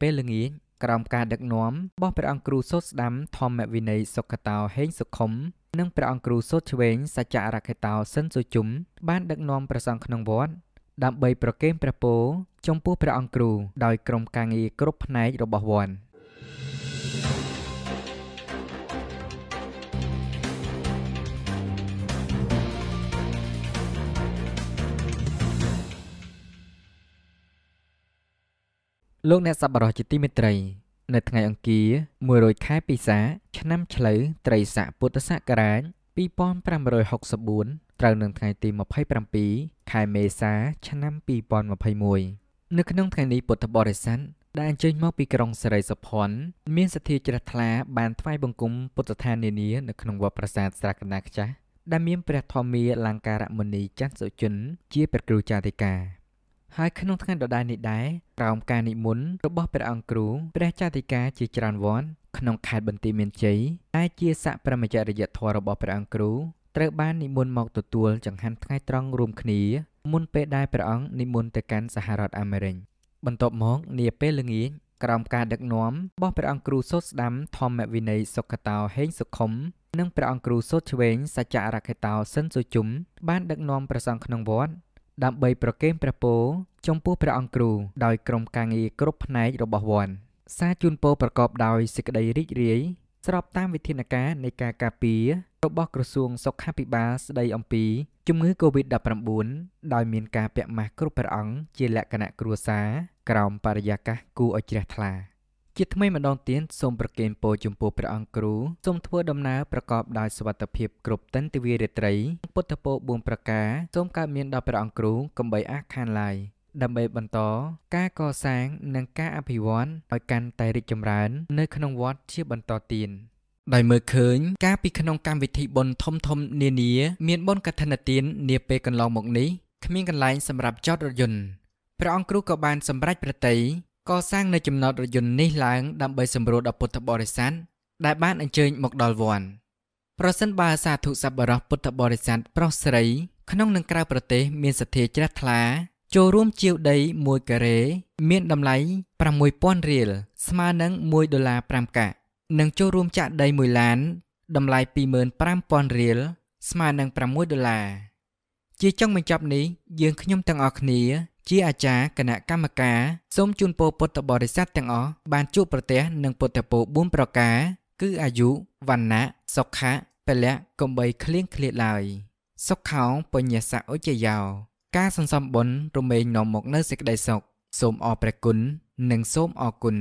ពេលល្ងាចក្រោមការដឹកនាំរបស់ព្រះអង្គគ្រូសូត្រស្ដាំធម្មវិន័យសុខតោហេងសុខុមនិងព្រះអង្គគ្រូសូត្រឆ្វេងសច្ចរកេតោសិនសុជុំបានដឹកនាំព្រះសង្ឃក្នុងវត្តដើម្បីប្រគេនព្រះពរចំពោះព្រះអង្គគ្រូដោយក្រុមការងារគ្រប់ផ្នែករបស់វត្ត។លោកអ្នកសប្បុរសជាទីមេត្រី នៅថ្ងៃអង្គារ100ខែពិសាឆ្នាំឆ្លូវត្រីស័កពុទ្ធសករាជ2564ត្រូវនឹងថ្ងៃទី27ខែមេសាឆ្នាំ2021នៅក្នុងថ្ងៃនេះពុទ្ធបរិស័ទដែលអញ្ជើញមកពីក្រុងសិរីសុភ័ណ្ឌមានសទ្ធាជ្រះថ្លាបានថ្វាយបង្គំពុទ្ធស្ថាននានានៅក្នុងវត្តប្រាសាទស្រះកណ្ដាលខ្ចាស់ដែលមានព្រះធម្មាលង្ការមុនីច័ន្ទសុជនជាព្រះគ្រូចាតិការហើយក្នុងថ្ងៃដដែលនេះដែរក្រោមការនិមន្តរបស់ព្រះអង្គគ្រូព្រះចៅតិកាជាច្រើនវត្តក្នុងខេត្តបន្ទាយមានជ័យដែលជាស័ក្តិប្រមជ្ឈរិយធម៌របស់ព្រះអង្គគ្រូត្រូវបាននិមន្តមកទទួលចង្ហាន់ថ្ងៃត្រង់រួមគ្នាមុនពេលដែលព្រះអង្គនិមន្តទៅកាន់សហរដ្ឋអាមេរិកបន្ទាប់មកនាពេលល្ងាចក្រោមការដឹកនាំរបស់ព្រះអង្គគ្រូសូត្រស្ដាំធម្មវិន័យសុខតោហេងសុខុមនិងព្រះអង្គគ្រូសូត្រឆ្វេងសច្ចរខេតោសិនសុជុំបានដឹកនាំប្រសង់ក្នុងវត្តដើម្បីប្រគេនព្រះពរចំពោះព្រះអង្គគ្រូដោយក្រុមការងារគ្រប់ផ្នែករបស់វ័នសារជូនពរប្រកបដោយសេចក្តីរីករាយស្របតាមវិធានការនៃការការពាររបស់ក្រសួង សុខាភិបាលស្តីអំពីជំងឺ Covid-19 ដោយមានការពាក់ម៉ាស់គ្រប់ព្រះអង្គជាលក្ខណៈគ្រួសារក្រោមបរិយាកាសគួរឲ្យជ្រះថ្លា។ជាថ្មីម្ដងទៀតសូមប្រគេនពរចំពោះព្រះអង្គគ្រូសូមធ្វើដំណើរប្រកបដោយសុវត្ថិភាពគ្រប់ទិនទិវារាត្រី ពុទ្ធពរ4ប្រការសូមកើតមានដល់ព្រះអង្គគ្រូកំបីអះខានឡើយដើម្បីបន្តការកសាង និងការអភិវឌ្ឍឲ្យកាន់តែរីកចម្រើន នៅក្នុងវត្តជាបន្តទៀតដោយមើលឃើញការពីក្នុងកម្មវិធីបុណ្យធំធំនានា មានបុណ្យកឋិនទាននាពេលកន្លងមកនេះគ្មានកន្លែងសម្រាប់ចតរថយន្តព្រះអង្គគ្រូក៏បានសម្រេចប្រតិកសាងនៅចំណតរយន្តនេះឡើងដើម្បីសម្រួលដល់ពុទ្ធបរិស័ទដែលបានអញ្ជើញមកដល់វ័នប្រសិនបើសាធុសប្បុរសពុទ្ធបរិស័ទប្រុសស្រីក្នុងនិងក្រៅប្រទេស មានសទ្ធាជ្រះថ្លាចូលរួមជាវដី1ការ៉េមានតម្លៃ6000រៀលស្មើនឹង1ដុល្លារ5កាក់និង ចូលរួមចាក់ដី1ឡានតម្លៃ25000រៀលស្មើនឹង6ដុល្លារជាចុងបញ្ចប់នេះយើងខ្ញុំទាំងអស់គ្នាជាអាចារ្យគណៈកម្មការសូមជូនពរពុទ្ធបរិស័ទទាំងអស់បានជួបប្រទះនឹងពុទ្ធពរ4ប្រការ គឺអាយុវណ្ណៈសុខៈពលៈកំបីឃ្លៀងឃ្លាតឡើយសុខោបញ្ញាសៈអុជយោការសន្សំបុណ្យរមែងនាំមកនូវសេចក្តីសុខសូមអរព្រះគុណនិងសូមអរគុណ